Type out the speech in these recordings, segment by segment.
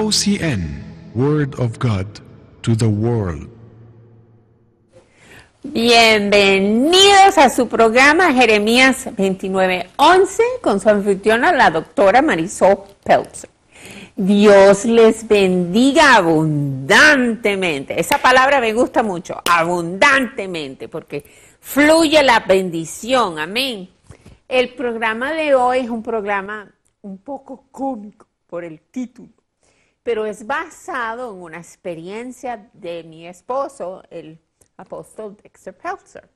OCN, Word of God to the World. Bienvenidos a su programa Jeremías 29:11 con su anfitriona, la doctora Marisol Peltzer. Dios les bendiga abundantemente. Esa palabra me gusta mucho, abundantemente, porque fluye la bendición. Amén. El programa de hoy es un programa un poco cómico por el título pero es basado en una experiencia de mi esposo, el apóstol Dexter Peltzer.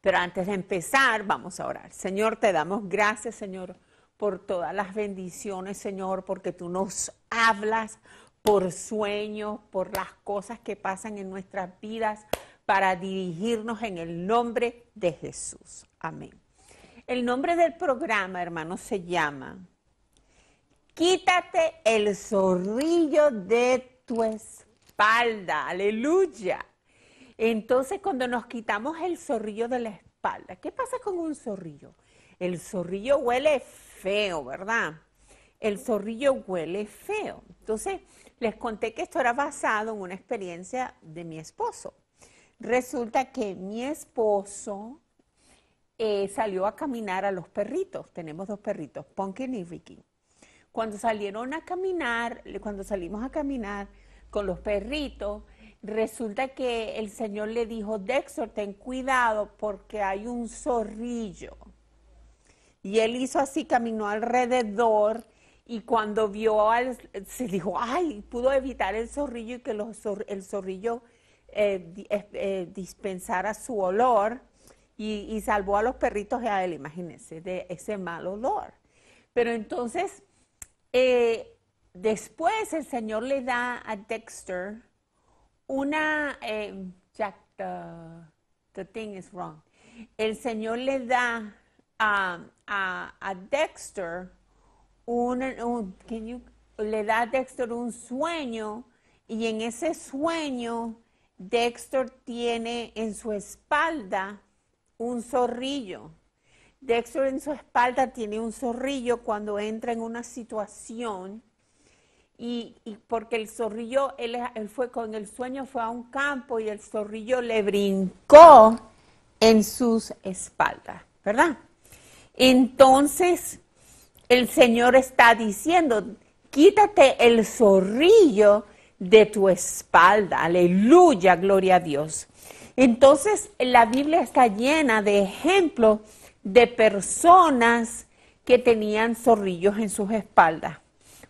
Pero antes de empezar, vamos a orar. Señor, te damos gracias, Señor, por todas las bendiciones, Señor, porque tú nos hablas por sueños, por las cosas que pasan en nuestras vidas, para dirigirnos en el nombre de Jesús. Amén. El nombre del programa, hermanos, se llama Quítate el zorrillo de tu espalda. Aleluya. Entonces, cuando nos quitamos el zorrillo de la espalda, ¿qué pasa con un zorrillo? El zorrillo huele feo, ¿verdad? El zorrillo huele feo. Entonces, les conté que esto era basado en una experiencia de mi esposo. Resulta que mi esposo eh, salió a caminar a los perritos. Tenemos dos perritos, Punkin y Ricky. Cuando salieron a caminar, cuando salimos a caminar con los perritos, resulta que el Señor le dijo, Dexter, ten cuidado porque hay un zorrillo. Y él hizo así, caminó alrededor y cuando vio al, se dijo, ay, pudo evitar el zorrillo y que los el zorrillo eh, eh, eh, dispensara su olor y, y, salvó a los perritos y a él, imagínense, de ese mal olor. Pero entonces eh, después el Señor le da a Dexter una, eh, the, thing is wrong. El Señor le da a, a, a Dexter un, un le da a Dexter un sueño y en ese sueño Dexter tiene en su espalda un zorrillo. Dexter en su espalda tiene un zorrillo cuando entra en una situación y, porque el zorrillo, él, fue con el sueño, fue a un campo y el zorrillo le brincó en sus espaldas, ¿verdad? Entonces, el Señor está diciendo, quítate el zorrillo de tu espalda, aleluya, gloria a Dios. Entonces, la Biblia está llena de ejemplos de personas que tenían zorrillos en sus espaldas.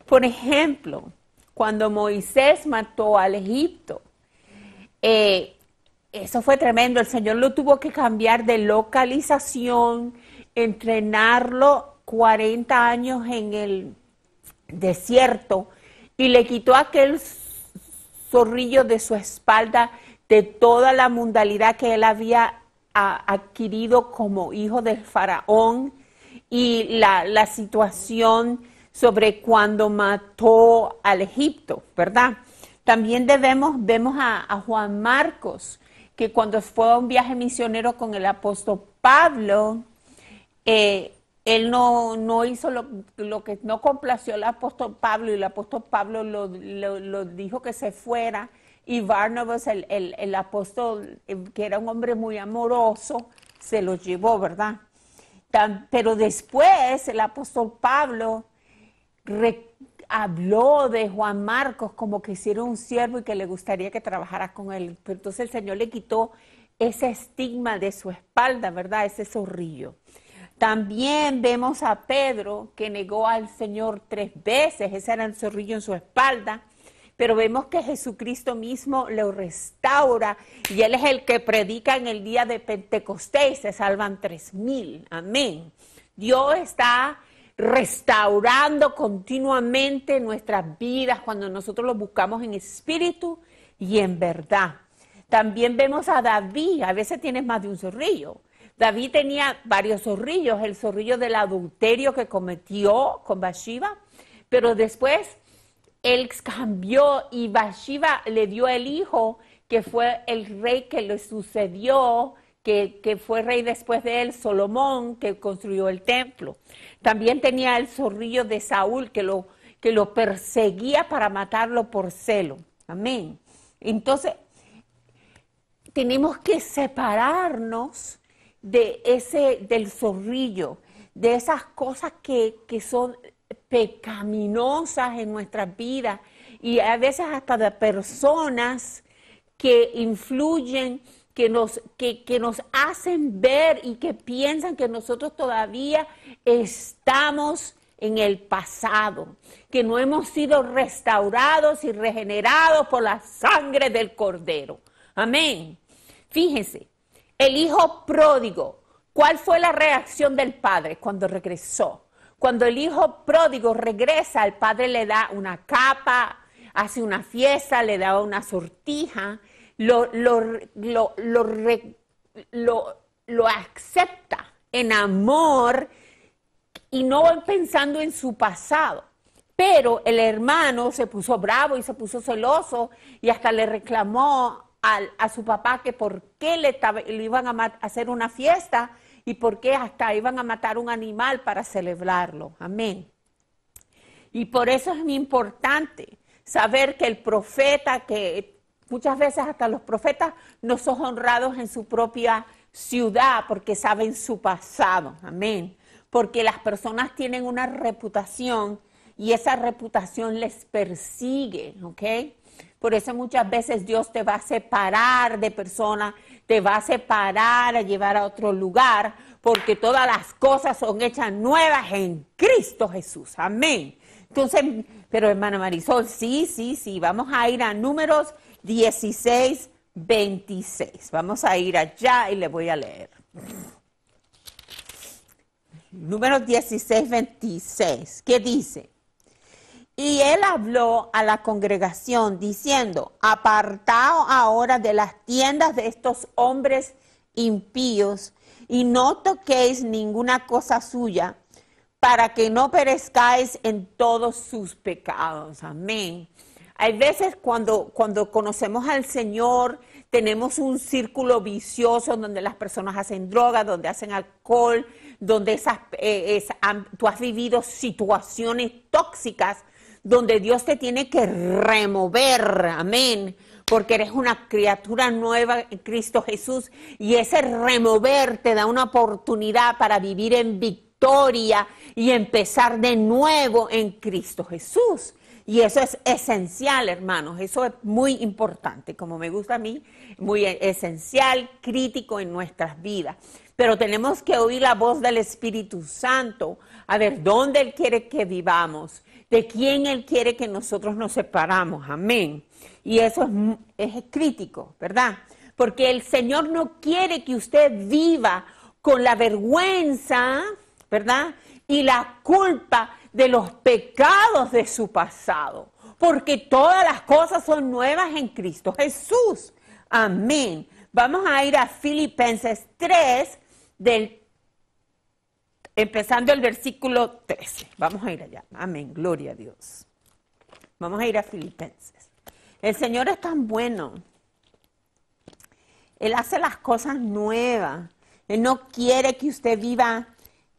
Por ejemplo, cuando Moisés mató al Egipto, eh, eso fue tremendo. El Señor lo tuvo que cambiar de localización, entrenarlo 40 años en el desierto y le quitó aquel zorrillo de su espalda de toda la mundalidad que él había adquirido como hijo del faraón y la, la situación sobre cuando mató al Egipto, ¿verdad? También debemos, vemos a, Juan Marcos, que cuando fue a un viaje misionero con el apóstol Pablo, eh, él no, hizo lo, que no complació al apóstol Pablo y el apóstol Pablo lo dijo que se fuera y Barnabas, el, apóstol, eh, que era un hombre muy amoroso, se lo llevó, ¿verdad? pero después el apóstol Pablo habló de Juan Marcos como que hiciera un siervo y que le gustaría que trabajara con él. entonces el Señor le quitó ese estigma de su espalda, ¿verdad? Ese zorrillo. También vemos a Pedro que negó al Señor tres veces, ese era el zorrillo en su espalda pero vemos que Jesucristo mismo lo restaura y Él es el que predica en el día de Pentecostés, se salvan tres mil, amén. Dios está restaurando continuamente nuestras vidas cuando nosotros lo buscamos en espíritu y en verdad. También vemos a David, a veces tienes más de un zorrillo. David tenía varios zorrillos, el zorrillo del adulterio que cometió con Bathsheba, pero después él cambió y Bathsheba le dio el hijo que fue el rey que le sucedió, que, fue rey después de él, Solomón, que construyó el templo. También tenía el zorrillo de Saúl que lo, que lo perseguía para matarlo por celo. Amén. Entonces, tenemos que separarnos de ese, del zorrillo, de esas cosas que, que son pecaminosas en nuestras vidas y a veces hasta de personas que influyen, que nos, que, que nos hacen ver y que piensan que nosotros todavía estamos en el pasado, que no hemos sido restaurados y regenerados por la sangre del Cordero. Amén. Fíjense, el hijo pródigo, ¿cuál fue la reacción del padre cuando regresó? Cuando el hijo pródigo regresa, el padre le da una capa, hace una fiesta, le da una sortija, lo, lo, acepta en amor y no pensando en su pasado. Pero el hermano se puso bravo y se puso celoso y hasta le reclamó al, a su papá que por qué le iban a hacer una fiesta y por qué hasta iban a matar un animal para celebrarlo. Amén. Y por eso es muy importante saber que el profeta, que muchas veces hasta los profetas no son honrados en su propia ciudad porque saben su pasado. Amén. Porque las personas tienen una reputación y esa reputación les persigue, ¿ok? Por eso muchas veces Dios te va a separar de personas, te va a separar, a llevar a otro lugar, porque todas las cosas son hechas nuevas en Cristo Jesús. Amén. Entonces, pero hermana Marisol, sí, sí, sí, vamos a ir a números 16, 26. Vamos a ir allá y le voy a leer. Números 16, 26. ¿Qué dice? Y él habló a la congregación diciendo, apartaos ahora de las tiendas de estos hombres impíos y no toquéis ninguna cosa suya para que no perezcáis en todos sus pecados. Amén. Hay veces cuando, cuando conocemos al Señor, tenemos un círculo vicioso donde las personas hacen drogas, donde hacen alcohol, donde esas, eh, tú has vivido situaciones tóxicas donde Dios te tiene que remover, amén, porque eres una criatura nueva en Cristo Jesús y ese remover te da una oportunidad para vivir en victoria y empezar de nuevo en Cristo Jesús. Y eso es esencial, hermanos, eso es muy importante, como me gusta a mí, muy esencial, crítico en nuestras vidas. Pero tenemos que oír la voz del Espíritu Santo, a ver dónde Él quiere que vivamos, de quién Él quiere que nosotros nos separamos. Amén. Y eso es, crítico, ¿verdad? Porque el Señor no quiere que usted viva con la vergüenza, ¿verdad? Y la culpa de los pecados de su pasado. Porque todas las cosas son nuevas en Cristo Jesús. Amén. Vamos a ir a Filipenses 3, del empezando el versículo 13. Vamos a ir allá. Amén, gloria a Dios. Vamos a ir a Filipenses. El Señor es tan bueno. Él hace las cosas nuevas. Él no quiere que usted viva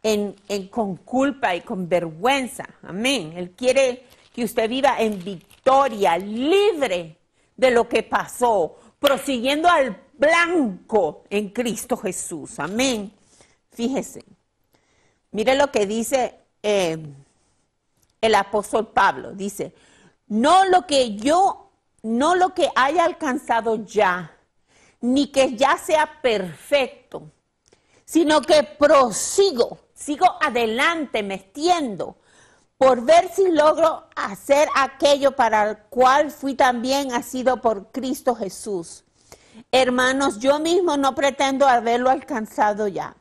en, con culpa y con vergüenza. Amén. Él quiere que usted viva en victoria, libre de lo que pasó, prosiguiendo al blanco en Cristo Jesús. Amén. Fíjese. Mire lo que dice eh, el apóstol Pablo. Dice, no lo que yo, no lo que haya alcanzado ya, ni que ya sea perfecto, sino que prosigo, sigo adelante, me extiendo, por ver si logro hacer aquello para el cual fui también sido por Cristo Jesús. Hermanos, yo mismo no pretendo haberlo alcanzado ya,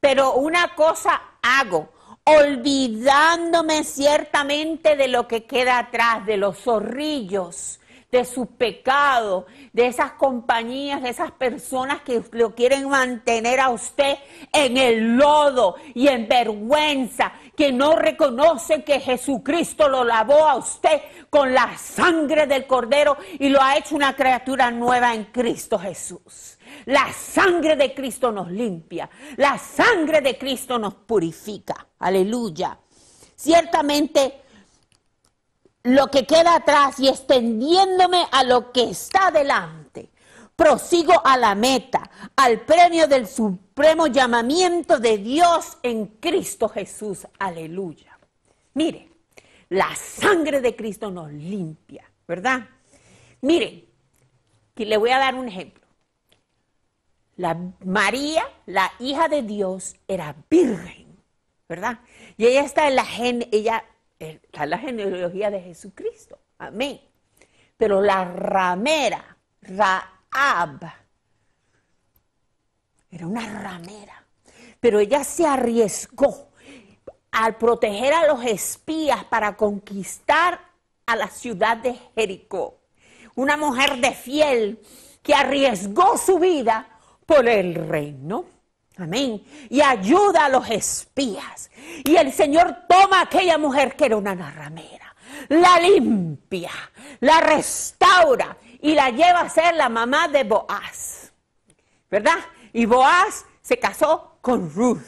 pero una cosa hago, olvidándome ciertamente de lo que queda atrás, de los zorrillos, de su pecado, de esas compañías, de esas personas que lo quieren mantener a usted en el lodo y en vergüenza, que no reconoce que Jesucristo lo lavó a usted con la sangre del cordero y lo ha hecho una criatura nueva en Cristo Jesús. La sangre de Cristo nos limpia, la sangre de Cristo nos purifica. Aleluya. Ciertamente lo que queda atrás y extendiéndome a lo que está delante. Prosigo a la meta, al premio del supremo llamamiento de Dios en Cristo Jesús. Aleluya. Mire, la sangre de Cristo nos limpia, ¿verdad? Mire, le voy a dar un ejemplo. La María, la hija de Dios, era virgen, ¿verdad? Y ella está en la, ella, eh, está en la genealogía de Jesucristo. Amén. Pero la ramera, Raab, era una ramera. Pero ella se arriesgó al proteger a los espías para conquistar a la ciudad de Jericó. Una mujer de fiel que arriesgó su vida por el reino. Amén. Y ayuda a los espías. Y el Señor toma aquella mujer que era una narramera, la limpia, la restaura y la lleva a ser la mamá de Boaz. ¿Verdad? Y Boaz se casó con Ruth.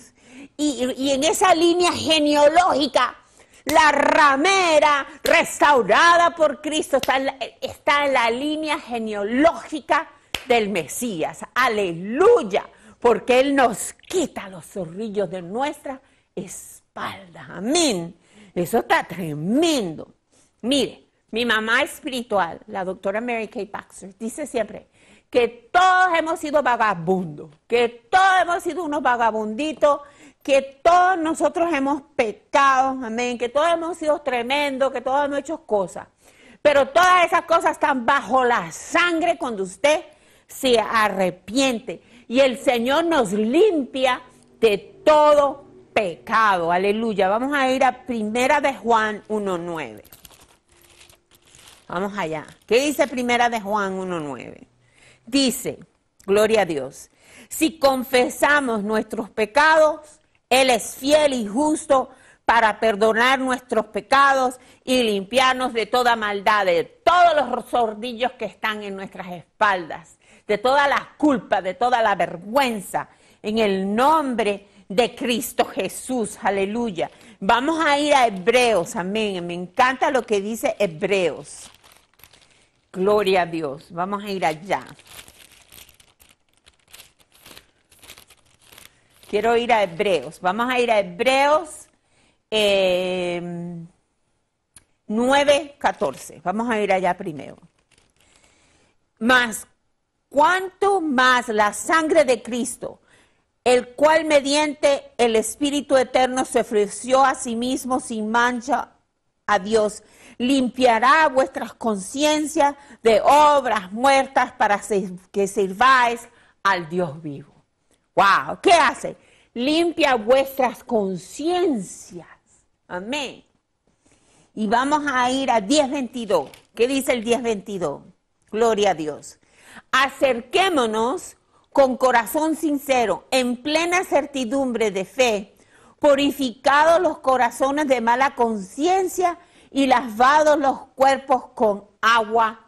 Y, en esa línea genealógica, la ramera restaurada por Cristo está está en la línea genealógica del Mesías. Aleluya. Porque Él nos quita los zorrillos de nuestra espalda. Amén. Eso está tremendo. Mire, mi mamá espiritual, la doctora Mary Kay Baxter, dice siempre que todos hemos sido vagabundos, que todos hemos sido unos vagabunditos, que todos nosotros hemos pecado, amén, que todos hemos sido tremendos, que todos hemos hecho cosas. Pero todas esas cosas están bajo la sangre cuando usted se arrepiente. Y el Señor nos limpia de todo pecado. Aleluya. Vamos a ir a Primera de Juan 1.9. Vamos allá. ¿Qué dice Primera de Juan 1.9? Dice, gloria a Dios, si confesamos nuestros pecados, Él es fiel y justo para perdonar nuestros pecados y limpiarnos de toda maldad, de todos los sordillos que están en nuestras espaldas de toda la culpa, de toda la vergüenza, en el nombre de Cristo Jesús, aleluya. Vamos a ir a Hebreos, amén. Me encanta lo que dice Hebreos. Gloria a Dios. Vamos a ir allá. Quiero ir a Hebreos. Vamos a ir a Hebreos 9, em, 14. Vamos a ir allá primero. Mas cuanto más la sangre de Cristo, el cual mediante el Espíritu Eterno se ofreció a sí mismo sin mancha a Dios, limpiará vuestras conciencias de obras muertas para que sirváis al Dios vivo. ¡Wow! ¿Qué hace? Limpia vuestras conciencias. Amén. Y vamos a ir a 10.22. ¿Qué dice el 10.22? Gloria a Dios acerquémonos con corazón sincero, en plena certidumbre de fe, purificados los corazones de mala conciencia y lavados los cuerpos con agua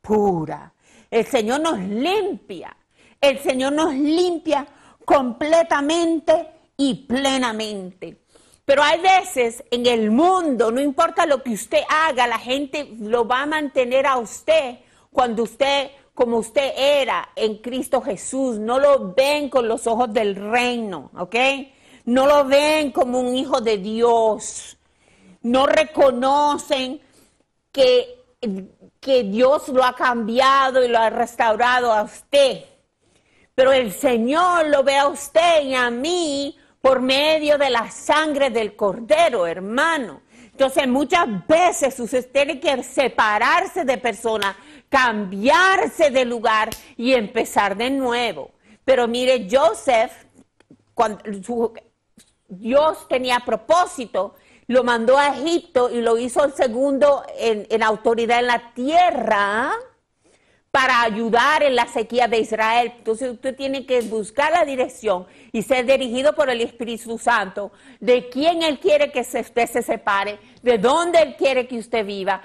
pura. El Señor nos limpia, el Señor nos limpia completamente y plenamente. Pero hay veces en el mundo, no importa lo que usted haga, la gente lo va a mantener a usted cuando usted como usted era en Cristo Jesús. No lo ven con los ojos del reino, ¿ok? No lo ven como un hijo de Dios. No reconocen que, que Dios lo ha cambiado y lo ha restaurado a usted. Pero el Señor lo ve a usted y a mí por medio de la sangre del cordero, hermano. Entonces muchas veces usted tiene que separarse de personas cambiarse de lugar y empezar de nuevo. Pero mire, Joseph, cuando Dios tenía propósito, lo mandó a Egipto y lo hizo el segundo en, en autoridad en la tierra para ayudar en la sequía de Israel. Entonces usted tiene que buscar la dirección y ser dirigido por el Espíritu Santo, de quién Él quiere que usted se separe, de dónde Él quiere que usted viva,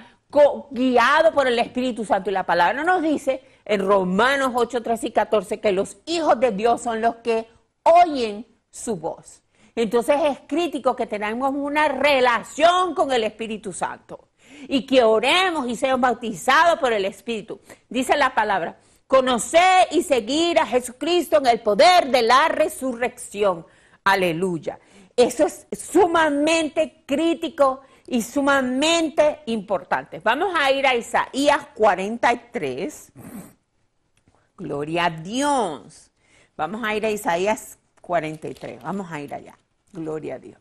guiado por el Espíritu Santo. Y la palabra nos dice en Romanos 8, 3 y 14 que los hijos de Dios son los que oyen su voz. Entonces es crítico que tengamos una relación con el Espíritu Santo y que oremos y seamos bautizados por el Espíritu. Dice la palabra, conocer y seguir a Jesucristo en el poder de la resurrección. Aleluya. Eso es sumamente crítico y sumamente importantes. Vamos a ir a Isaías 43. Gloria a Dios. Vamos a ir a Isaías 43. Vamos a ir allá. Gloria a Dios.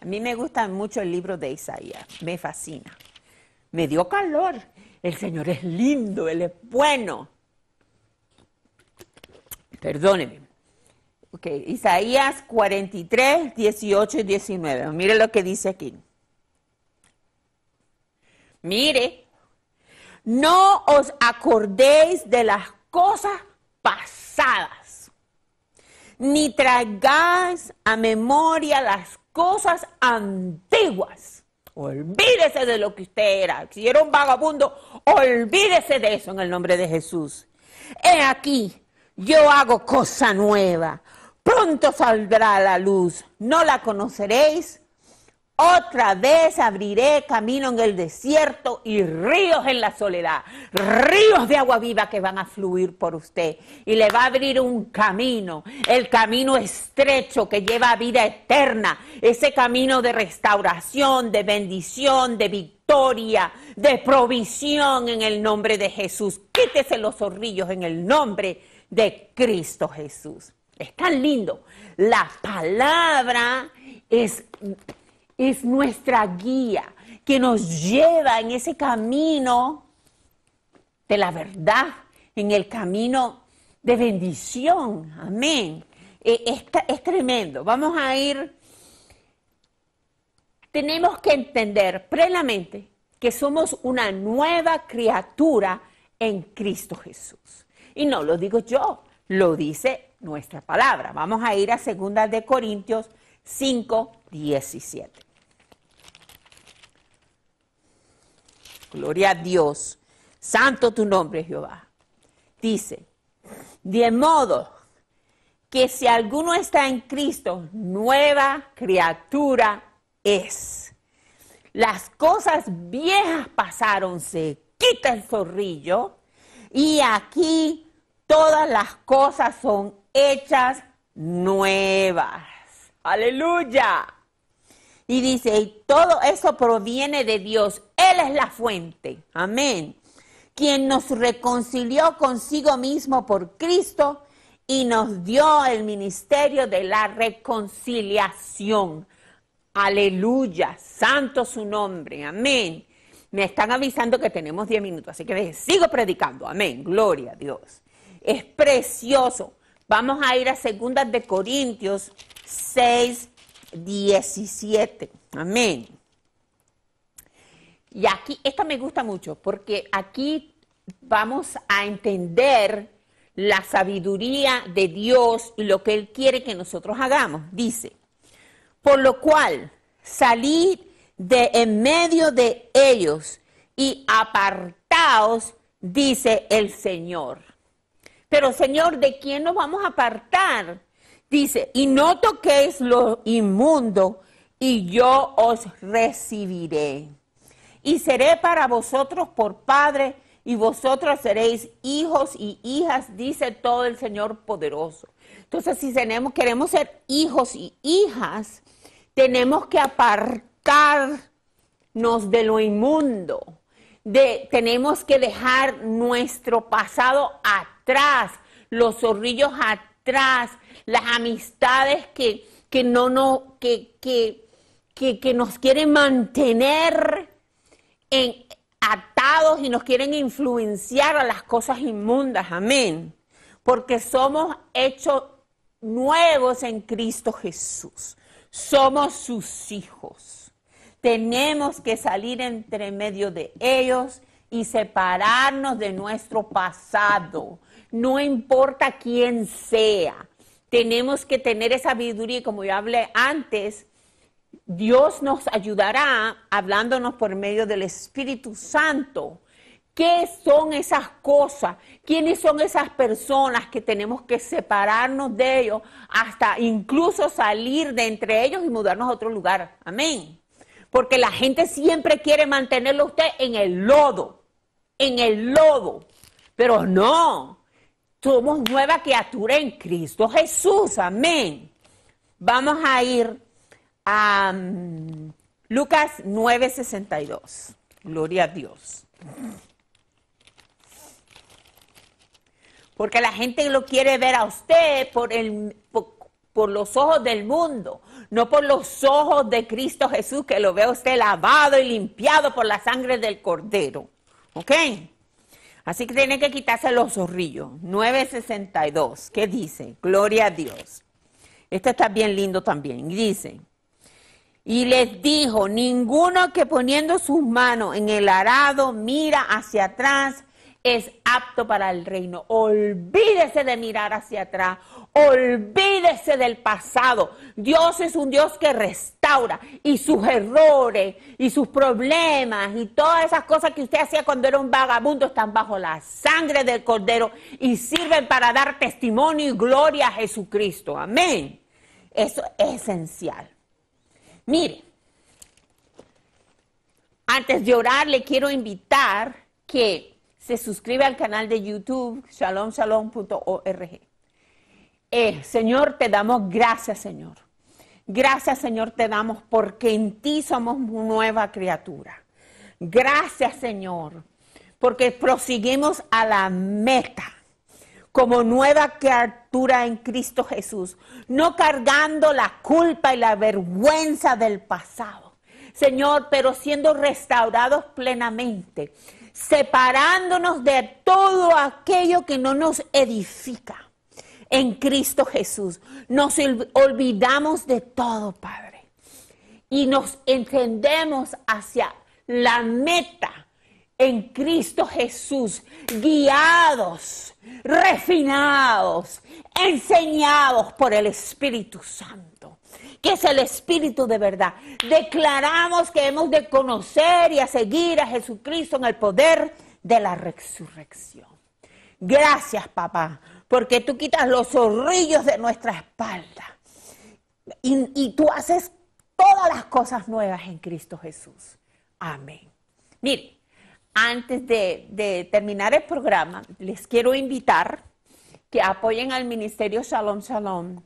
A mí me gusta mucho el libro de Isaías. Me fascina. Me dio calor. El Señor es lindo, Él es bueno. Perdóneme. Ok, Isaías 43, 18 y 19. Mire lo que dice aquí. Mire, no os acordéis de las cosas pasadas, ni traigáis a memoria las cosas antiguas. Olvídese de lo que usted era. Si era un vagabundo, olvídese de eso en el nombre de Jesús. He aquí, yo hago cosa nueva. Pronto saldrá la luz. No la conoceréis otra vez abriré camino en el desierto y ríos en la soledad, ríos de agua viva que van a fluir por usted. Y le va a abrir un camino, el camino estrecho que lleva a vida eterna, ese camino de restauración, de bendición, de victoria, de provisión en el nombre de Jesús. Quítese los zorrillos en el nombre de Cristo Jesús. Es tan lindo. La palabra es es nuestra guía que nos lleva en ese camino de la verdad, en el camino de bendición. Amén. Eh, es, tremendo. Vamos a ir... Tenemos que entender plenamente que somos una nueva criatura en Cristo Jesús. Y no lo digo yo, lo dice nuestra palabra. Vamos a ir a 2 de Corintios 5.17. Gloria a Dios. Santo tu nombre, Jehová. Dice, de modo que si alguno está en Cristo, nueva criatura es. Las cosas viejas pasaron, se quita el zorrillo y aquí todas las cosas son hechas nuevas. Aleluya. Y dice, y todo eso proviene de Dios. Él es la fuente. Amén. Quien nos reconcilió consigo mismo por Cristo y nos dio el ministerio de la reconciliación. Aleluya. Santo su nombre. Amén. Me están avisando que tenemos 10 minutos, así que sigo predicando. Amén. Gloria a Dios. Es precioso. Vamos a ir a Segundas de Corintios 6, 17. Amén. Y aquí, esta me gusta mucho, porque aquí vamos a entender la sabiduría de Dios y lo que Él quiere que nosotros hagamos. Dice, por lo cual salid de en medio de ellos y apartaos, dice el Señor. Pero Señor, ¿de quién nos vamos a apartar? Dice, y no toquéis lo inmundo, y yo os recibiré. Y seré para vosotros por Padre, y vosotros seréis hijos y hijas, dice todo el Señor poderoso. Entonces, si queremos ser hijos y hijas, tenemos que apartarnos de lo inmundo. De, tenemos que dejar nuestro pasado atrás, los zorrillos atrás tras las amistades que, que no, no que, que, nos quieren mantener en, atados y nos quieren influenciar a las cosas inmundas. Amén. Porque somos hechos nuevos en Cristo Jesús. Somos sus hijos. Tenemos que salir entre medio de ellos y separarnos de nuestro pasado no importa quién sea. Tenemos que tener esa sabiduría y como yo hablé antes, Dios nos ayudará hablándonos por medio del Espíritu Santo. ¿Qué son esas cosas? ¿Quiénes son esas personas que tenemos que separarnos de ellos hasta incluso salir de entre ellos y mudarnos a otro lugar? Amén. Porque la gente siempre quiere mantenerlo usted en el lodo, en el lodo. Pero no, somos nueva criatura en Cristo Jesús, amén. Vamos a ir a mm, Lucas 9:62. Gloria a Dios. Porque la gente lo quiere ver a usted por, el, los ojos del mundo, no por los ojos de Cristo Jesús, que lo ve usted lavado y limpiado por la sangre del Cordero. ¿Ok? Así que tiene que quitarse los zorrillos. 962. ¿Qué dice? Gloria a Dios. Este está bien lindo también. Dice. Y les dijo, ninguno que poniendo sus manos en el arado mira hacia atrás es apto para el reino. Olvídese de mirar hacia atrás, Olvídese del pasado. Dios es un Dios que restaura y sus errores y sus problemas y todas esas cosas que usted hacía cuando era un vagabundo están bajo la sangre del cordero y sirven para dar testimonio y gloria a Jesucristo. Amén. Eso es esencial. Mire, antes de orar le quiero invitar que se suscriba al canal de YouTube shalomshalom.org Señor, te damos gracias, Señor. Gracias, Señor, te damos porque en ti somos nueva criatura. Gracias, Señor, porque proseguimos a la meta como nueva criatura en Cristo Jesús, no cargando la culpa y la vergüenza del pasado. Señor, pero siendo restaurados plenamente, separándonos de todo aquello que no nos edifica en Cristo Jesús. Nos olvidamos de todo, Padre, y nos entendemos hacia la meta en Cristo Jesús, guiados, refinados, enseñados por el Espíritu Santo, que es el Espíritu de verdad. Declaramos que hemos de conocer y a seguir a Jesucristo en el poder de la resurrección. Gracias, papá, porque tú quitas los zorrillos de nuestra espalda y, tú haces todas las cosas nuevas en Cristo Jesús. Amén. Mire, antes de, terminar el programa, les quiero invitar que apoyen al Ministerio Shalom Shalom.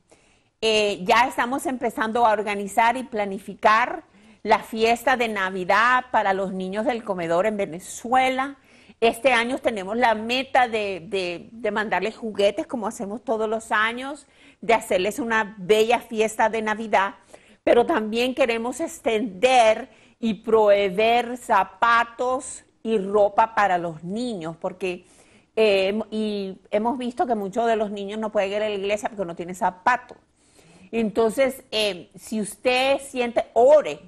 Eh, ya estamos empezando a organizar y planificar la fiesta de Navidad para los niños del comedor en Venezuela. Este año tenemos la meta de, de, mandarles juguetes como hacemos todos los años, de hacerles una bella fiesta de Navidad, pero también queremos extender y proveer zapatos y ropa para los niños, porque eh, y hemos visto que muchos de los niños no pueden ir a la iglesia porque no tienen zapatos. Entonces, eh, si usted siente, ore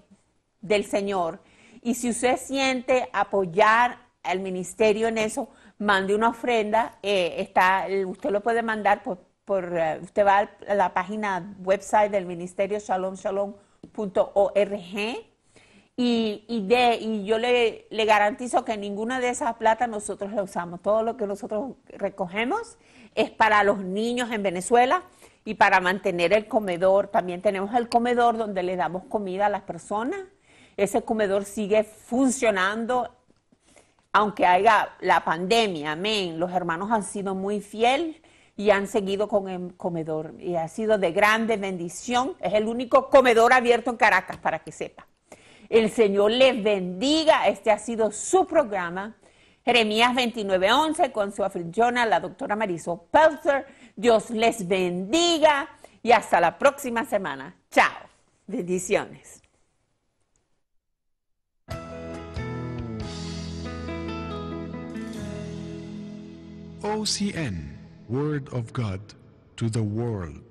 del Señor, y si usted siente apoyar al ministerio en eso, mande una ofrenda, eh, está, eh, usted lo puede mandar por, eh, usted va a la página website del ministerio shalomshalom.org y, y, yo le, le garantizo que ninguna de esas plata nosotros la usamos. Todo lo que nosotros recogemos es para los niños en Venezuela y para mantener el comedor. También tenemos el comedor donde le damos comida a las personas. Ese comedor sigue funcionando aunque haya la pandemia, amén, los hermanos han sido muy fiel y han seguido con el comedor y ha sido de grande bendición. Es el único comedor abierto en Caracas, para que sepa. El Señor les bendiga. Este ha sido su programa. Jeremías 29:11 con su africana, la doctora Marisol Pelzer. Dios les bendiga y hasta la próxima semana. Chao. Bendiciones. OCN, Word of God to the World.